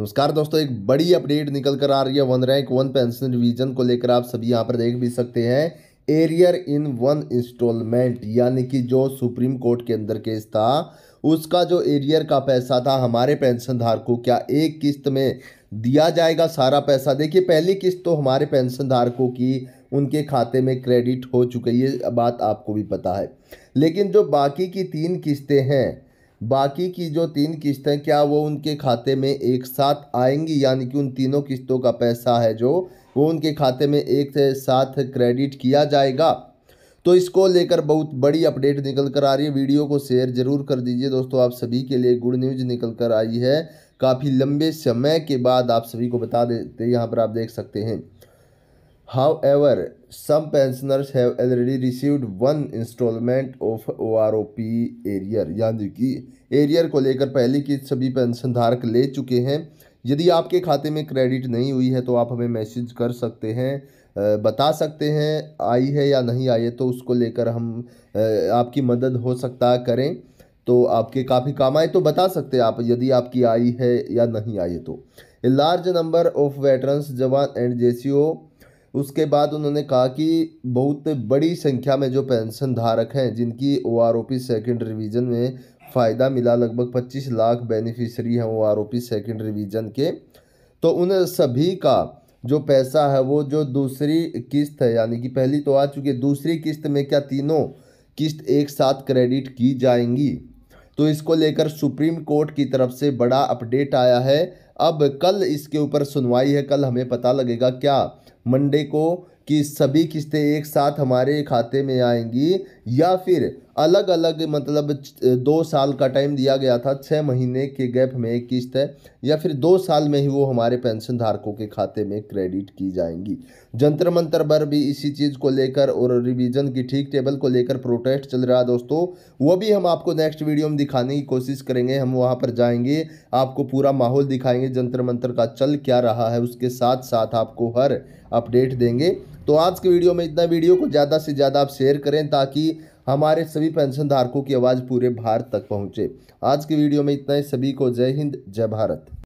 नमस्कार दोस्तों एक बड़ी अपडेट निकल कर आ रही है one rank one pension revision को लेकर आप सभी यहाँ पर देख भी सकते हैं एरियर इन वन इंस्टॉलमेंट यानी कि जो सुप्रीम कोर्ट के अंदर केस था उसका जो एरियर का पैसा था हमारे पेंशन धारकों क्या एक किस्त में दिया जाएगा सारा पैसा देखिए पहली किस्त तो हमारे पेंशन धारकों की उनके खाते में क्रेडिट हो चुकी है ये बात आपको भी पता है लेकिन जो बाकी की तीन किस्तें हैं बाकी की जो तीन किस्तें क्या वो उनके खाते में एक साथ आएंगी यानी कि उन तीनों किस्तों का पैसा है जो वो उनके खाते में एक साथ क्रेडिट किया जाएगा तो इसको लेकर बहुत बड़ी अपडेट निकल कर आ रही है वीडियो को शेयर जरूर कर दीजिए दोस्तों आप सभी के लिए गुड न्यूज निकल कर आई है काफ़ी लंबे समय के बाद आप सभी को बता देते यहाँ पर आप देख सकते हैं However, some pensioners have already received one installment of P arrear यानी कि एरियर को लेकर पहले की सभी पेंशन धारक ले चुके हैं यदि आपके खाते में क्रेडिट नहीं हुई है तो आप हमें मैसेज कर सकते हैं बता सकते हैं आई है या नहीं आई है तो उसको लेकर हम आपकी मदद हो सकता करें तो आपके काफ़ी काम आए तो बता सकते हैं आप यदि आपकी आई है या नहीं आई है तो a large number of veterans जवान एंड जे उसके बाद उन्होंने कहा कि बहुत बड़ी संख्या में जो पेंशन धारक हैं जिनकी O R O P second revision में फ़ायदा मिला लगभग 25 लाख बेनिफिशरी हैं O R O P second revision के तो उन सभी का जो पैसा है वो जो दूसरी किस्त है यानी कि पहली तो आ चुकी है दूसरी किस्त में क्या तीनों किस्त एक साथ क्रेडिट की जाएंगी तो इसको लेकर सुप्रीम कोर्ट की तरफ से बड़ा अपडेट आया है अब कल इसके ऊपर सुनवाई है कल हमें पता लगेगा क्या मंडे को कि सभी किस्तें एक साथ हमारे खाते में आएंगी या फिर अलग अलग मतलब दो साल का टाइम दिया गया था छः महीने के गैप में एक किस्त है या फिर दो साल में ही वो हमारे पेंशन धारकों के खाते में क्रेडिट की जाएंगी जंतर मंतर पर भी इसी चीज़ को लेकर और रिवीजन की ठीक टेबल को लेकर प्रोटेस्ट चल रहा है दोस्तों वो भी हम आपको नेक्स्ट वीडियो में दिखाने की कोशिश करेंगे हम वहाँ पर जाएंगे आपको पूरा माहौल दिखाएंगे जंतर मंत्र का चल क्या रहा है उसके साथ साथ आपको हर अपडेट देंगे तो आज के वीडियो में इतना वीडियो को ज़्यादा से ज़्यादा आप शेयर करें ताकि हमारे सभी पेंशन धारकों की आवाज़ पूरे भारत तक पहुँचे आज की वीडियो में इतना ही सभी को जय हिंद जय भारत